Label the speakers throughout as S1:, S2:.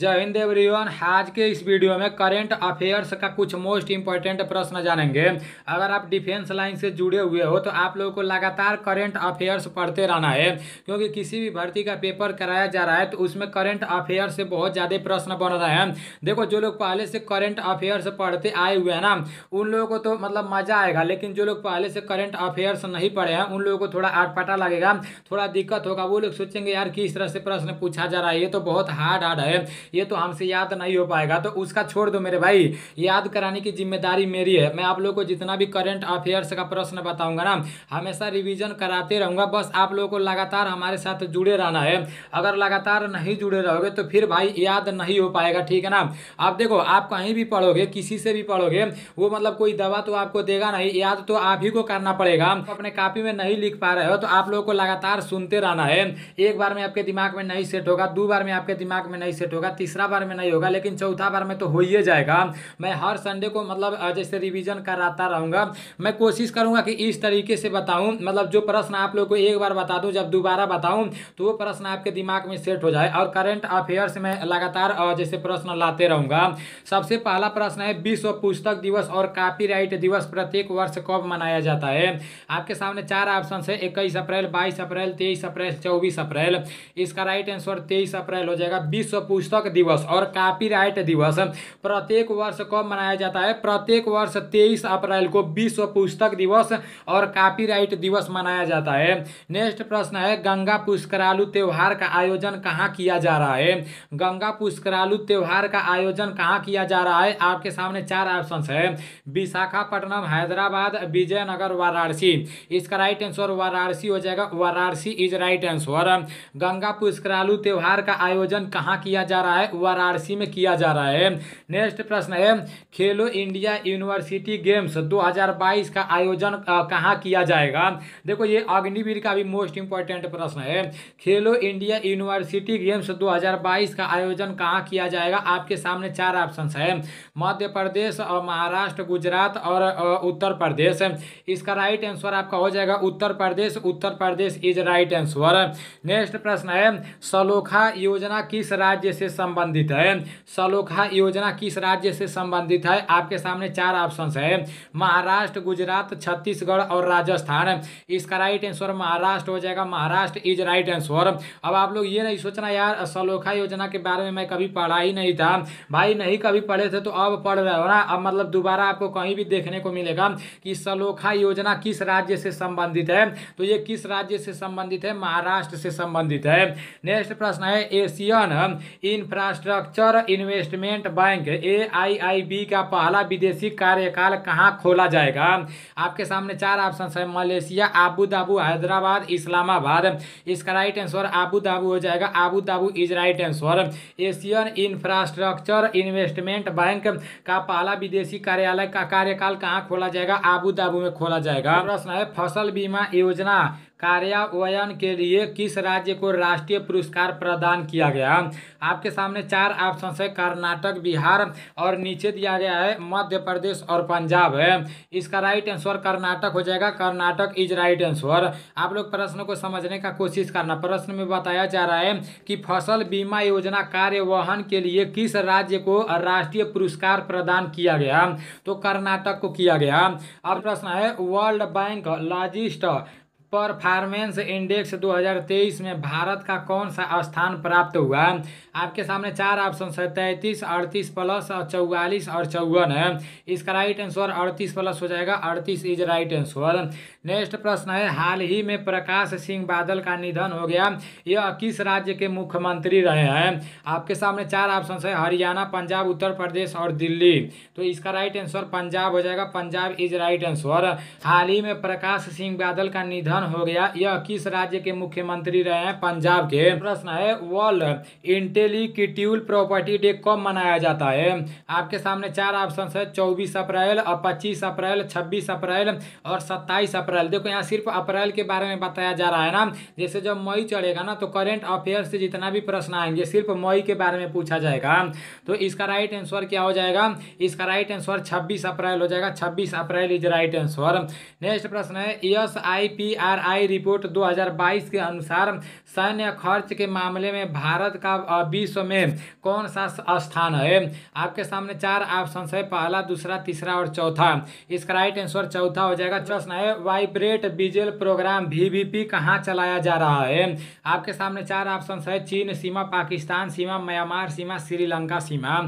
S1: जय हिंद एवरीवन आज के इस वीडियो में करंट अफेयर्स का कुछ मोस्ट इंपॉर्टेंट प्रश्न जानेंगे अगर आप डिफेंस लाइन से जुड़े हुए हो तो आप लोगों को लगातार करंट अफेयर्स पढ़ते रहना है क्योंकि किसी भी भर्ती का पेपर कराया जा रहा है तो उसमें करंट अफेयर्स से बहुत ज़्यादा प्रश्न बन रहे हैं देखो जो लोग पहले से करेंट अफेयर्स पढ़ते आए हुए हैं ना उन लोगों को तो मतलब मज़ा आएगा लेकिन जो लोग पहले से करेंट अफेयर्स नहीं पढ़े हैं उन लोगों को थोड़ा आटपाटा लगेगा थोड़ा दिक्कत होगा वो लोग सोचेंगे यार किस तरह से प्रश्न पूछा जा रहा है ये तो बहुत हार्ड हार्ड है ये तो हमसे याद नहीं हो पाएगा तो उसका छोड़ दो मेरे भाई याद कराने की जिम्मेदारी मेरी है मैं आप लोग को जितना भी करंट अफेयर्स का प्रश्न बताऊँगा ना हमेशा रिविजन कराते रहूँगा बस आप लोगों को लगातार हमारे साथ जुड़े रहना है अगर लगातार नहीं जुड़े रहोगे तो फिर भाई याद नहीं हो पाएगा ठीक है ना आप देखो आप कहीं भी पढ़ोगे किसी से भी पढ़ोगे वो मतलब कोई दवा तो आपको देगा नहीं याद तो आप ही को करना पड़ेगा तो अपने कापी में नहीं लिख पा रहे हो तो आप लोगों को लगातार सुनते रहना है एक बार में आपके दिमाग में नहीं सेट होगा दो बार में आपके दिमाग में नहीं सेट होगा तीसरा बार में नहीं होगा लेकिन चौथा बार में तो हो ही जाएगा मैं हर संडे को मतलब जैसे रिविजन कराता रहूँगा मैं कोशिश करूँगा कि इस तरीके से बताऊँ मतलब जो प्रश्न आप लोग को एक बार बता दूँ जब दोबारा बताऊँ तो वो प्रश्न आपके दिमाग में सेट हो जाए और करेंट अफेयर्स में लगातार जैसे प्रश्न लाते रहूँगा सबसे पहला प्रश्न है विश्व पुस्तक दिवस और कॉपीराइट दिवस प्रत्येक वर्ष कब मनाया जाता है आपके सामने चार ऑप्शन है इक्कीस अप्रैल बाईस अप्रैल तेईस अप्रैल चौबीस अप्रैल इसका राइट आंसर तेईस अप्रैल हो जाएगा विश्व पुस्तक पुस्तक दिवस और कॉपीराइट दिवस प्रत्येक वर्ष कब मनाया जाता है प्रत्येक वर्ष तेईस अप्रैल को विश्व पुस्तक दिवस और कॉपीराइट दिवस मनाया जाता है नेक्स्ट प्रश्न है गंगा पुष्करालु त्यौहार का आयोजन कहाँ किया जा रहा है गंगा पुष्करालु त्यौहार का आयोजन कहाँ किया जा रहा है आपके सामने चार ऑप्शन है विशाखापट्टनम हैदराबाद विजयनगर वाराणसी इसका राइट आंसर वाराणसी हो जाएगा Varanasi is right answer Ganga Pushkaralu त्यौहार का आयोजन कहाँ किया जा रहा है रहा है वाराणसी में किया जा रहा है नेक्स्ट प्रश्न है खेलो इंडिया यूनिवर्सिटी गेम्स 2022 का आयोजन कहाँ किया जाएगा देखो ये अग्निवीर का भी मोस्ट इंपॉर्टेंट प्रश्न है खेलो इंडिया यूनिवर्सिटी गेम्स 2022 का आयोजन कहाँ किया जाएगा आपके सामने चार ऑप्शन है मध्य प्रदेश और महाराष्ट्र गुजरात और उत्तर प्रदेश इसका राइट आंसर आपका हो जाएगा Uttar Pradesh Uttar Pradesh is right answer next प्रश्न है सलोखा योजना किस राज्य से संबंधित है सलोखा योजना किस राज्य से संबंधित है आपके सामने चार ऑप्शन है महाराष्ट्र गुजरात छत्तीसगढ़ और राजस्थान इसका राइट आंसर महाराष्ट्र हो जाएगा महाराष्ट्र इज राइट आंसर अब आप लोग ये नहीं सोचना यार सलोखा योजना के बारे में मैं कभी पढ़ा ही नहीं था भाई नहीं कभी पढ़े थे तो अब पढ़ रहे हो ना अब मतलब दोबारा आपको कहीं भी देखने को मिलेगा कि सलोखा योजना किस राज्य से संबंधित है तो ये किस राज्य से संबंधित है महाराष्ट्र से संबंधित है नेक्स्ट प्रश्न है Asian in infrastructure investment bank A का पहला विदेशी कार्यकाल कहाँ खोला जाएगा आपके सामने चार ऑप्शन है Malaysia Abu Dhabi Hyderabad Islamabad इसका राइट आंसर आबू धाबू हो जाएगा Abu Dhabi is right answer Asian infrastructure investment bank का पहला विदेशी कार्यालय का कार्यकाल कहाँ खोला जाएगा आबू धाबू में खोला जाएगा प्रश्न है फसल बीमा योजना कार्यान्वयन के लिए किस राज्य को राष्ट्रीय पुरस्कार प्रदान किया गया आपके सामने चार ऑप्शन है कर्नाटक बिहार और नीचे दिया गया है मध्य प्रदेश और पंजाब है इसका राइट आंसर कर्नाटक हो जाएगा कर्नाटक इज राइट आंसर आप लोग प्रश्न को समझने का कोशिश करना प्रश्न में बताया जा रहा है कि फसल बीमा योजना कार्यवहन के लिए किस राज्य को राष्ट्रीय पुरस्कार प्रदान किया गया तो कर्नाटक को किया गया अब प्रश्न है World Bank logistics performance index 2023 में भारत का कौन सा स्थान प्राप्त हुआ आपके सामने चार ऑप्शन है तैंतीस अड़तीस प्लस चौवालीस और चौवन है इसका राइट आंसर अड़तीस प्लस हो जाएगा अड़तीस इज राइट आंसर नेक्स्ट प्रश्न है हाल ही में प्रकाश सिंह बादल का निधन हो गया यह किस राज्य के मुख्यमंत्री रहे हैं आपके सामने चार ऑप्शन है हरियाणा पंजाब उत्तर प्रदेश और दिल्ली तो इसका राइट आंसर पंजाब हो जाएगा पंजाब इज राइट आंसर हाल ही में प्रकाश सिंह बादल का निधन निधन हो गया यह किस राज्य के मुख्यमंत्री रहे हैं पंजाब के प्रश्न है वर्ल्ड इंटेलिक्यूल प्रॉपर्टी डे कब मनाया जाता है आपके सामने चार ऑप्शन है चौबीस अप्रैल और पच्चीस अप्रैल छब्बीस अप्रैल और सत्ताईस अप्रैल देखो यहाँ सिर्फ अप्रैल के बारे में बताया जा रहा है ना जैसे जब मई चढ़ेगा ना तो करेंट अफेयर से जितना भी प्रश्न आएंगे सिर्फ मई के बारे में पूछा जाएगा तो इसका राइट आंसर क्या हो जाएगा इसका राइट आंसर छब्बीस अप्रैल हो जाएगा छब्बीस April is right answer next प्रश्न है S I P I report 2022 के अनुसार सैन्य खर्च के मामले में भारत का विश्व में कौन सा स्थान है आपके सामने चार ऑप्शन है पहला दूसरा तीसरा और चौथा इसका राइट आंसर चौथा हो जाएगा प्रश्न है वाइब्रेट बिजल प्रोग्राम वीवीपी कहाँ चलाया जा रहा है आपके सामने चार ऑप्शन है चीन सीमा पाकिस्तान सीमा म्यांमार सीमा श्रीलंका सीमा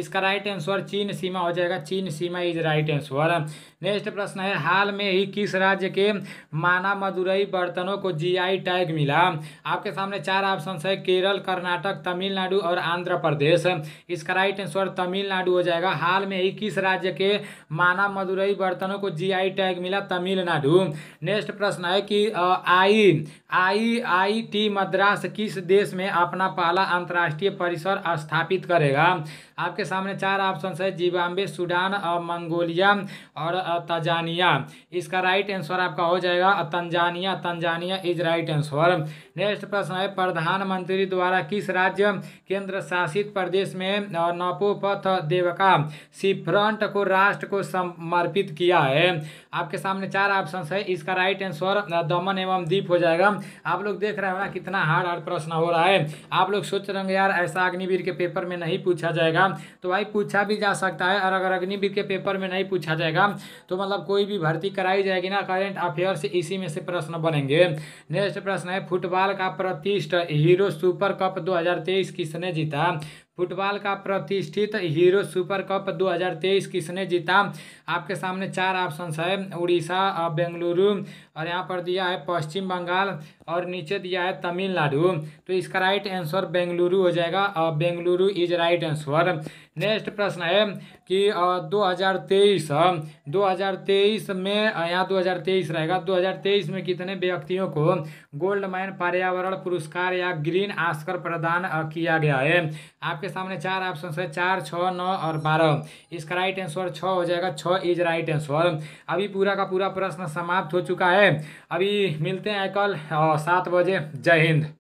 S1: इसका राइट आंसर चीन सीमा हो जाएगा चीन सीमा इज राइट आंसर नेक्स्ट प्रश्न है हाल में ही किस राज्य के मानव मदुरई बर्तनों को जीआई टैग मिला आपके सामने चार ऑप्शन है केरल कर्नाटक तमिलनाडु और आंध्र प्रदेश इसका राइट आंसर तमिलनाडु हो जाएगा हाल में ही किस राज्य के माना मदुरई बर्तनों को जीआई टैग मिला तमिलनाडु नेक्स्ट प्रश्न है कि आई आई आई टी मद्रास किस देश में अपना पहला अंतर्राष्ट्रीय परिसर स्थापित करेगा आपके सामने चार ऑप्शन है जिम्बाब्वे सूडान मंगोलिया और तजानिया इसका राइट आंसर आपका हो जाएगा तंजा Tanzania Tanzania is right answer next प्रश्न है प्रधानमंत्री द्वारा किस राज्य केंद्र शासित प्रदेश में नपोपथ देवका सीफ्रंट को राष्ट्र को समर्पित किया है आपके सामने चार ऑप्शन है इसका राइट आंसर दमन एवं दीप हो जाएगा आप लोग देख रहे हो ना कितना हार्ड हार्ड प्रश्न हो रहा है आप लोग सोच रहे यार ऐसा अग्निवीर के पेपर में नहीं पूछा जाएगा तो भाई पूछा भी जा सकता है और अगर अग्निवीर के पेपर में नहीं पूछा जाएगा तो मतलब कोई भी भर्ती कराई जाएगी ना करेंट अफेयर से इसी में से प्रश्न बनेंगे नेक्स्ट प्रश्न है फुटबॉल का प्रतिष्ठ हीरो सुपर कप 2023 किसने जीता फुटबॉल का प्रतिष्ठित हीरो सुपर कप 2023 किसने जीता आपके सामने चार ऑप्शन है उड़ीसा और बेंगलुरु और यहाँ पर दिया है पश्चिम बंगाल और नीचे दिया है तमिलनाडु तो इसका राइट आंसर बेंगलुरु हो जाएगा और Bengaluru is right answer next प्रश्न है कि 2023 2023 में यहाँ 2023 रहेगा 2023 में कितने व्यक्तियों को गोल्ड माइन पर्यावरण पुरस्कार या ग्रीन आस्कर प्रदान किया गया है आपके आपके सामने चार ऑप्शन है चार छः नौ और बारह इसका राइट आंसर छः हो जाएगा छः इज राइट आंसर अभी पूरा का पूरा प्रश्न समाप्त हो चुका है अभी मिलते हैं कल सात बजे जय हिंद